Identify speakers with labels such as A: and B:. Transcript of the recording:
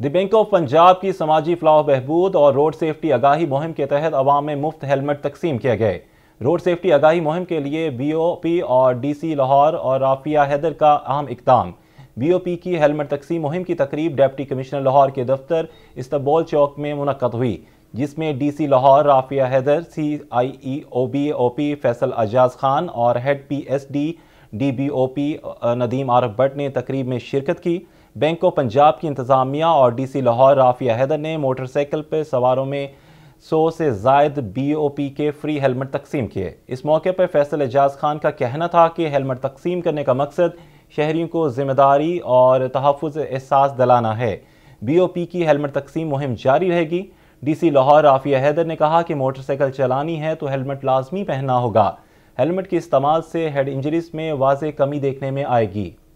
A: the bank of Punjab की समाजी फलाह बहबूद और रोड सेफ्टी आगाही मुहिम के तहत अवाम में मुफ्त हेलमेट तकसीम किए गए रोड सेफ्टी आगाही मुहिम के लिए बी ओ पी और डी सी लाहौर और राफिया हैदर का अहम इकदाम बी ओ पी की हेलमेट तकसीम मुहिम की तकरीब डेप्टी कमिश्नर लाहौर के दफ्तर इस्तबोल चौक में मुनद हुई जिसमें D C Lahore Rafia Haider C I E O B O P Faisal Ejaz Khan और head P S D D B O P Nadeem Arif Bhatt ने तकरीब में शिरकत की बैंक ऑफ पंजाब की इंतज़ामिया और डीसी लाहौर राफिया हैदर ने मोटरसाइकिल पर सवारों में सौ से जायद बी ओ पी के फ्री हेलमेट तकसीम किए इस मौके पर फैसल एजाज खान का कहना था कि हेलमेट तकसीम करने का मकसद शहरीों को जिम्मेदारी और तहफ़ एहसास दिलाना है बी ओ पी की हेलमेट तकसीम मुहिम जारी रहेगी डी सी लाहौर राफिया हैदर ने कहा कि मोटरसाइकिल चलानी है तो हेलमेट लाजमी पहनना होगा हेलमेट के इस्तेमाल से हेड इंजरीज में वाज कमी देखने में आएगी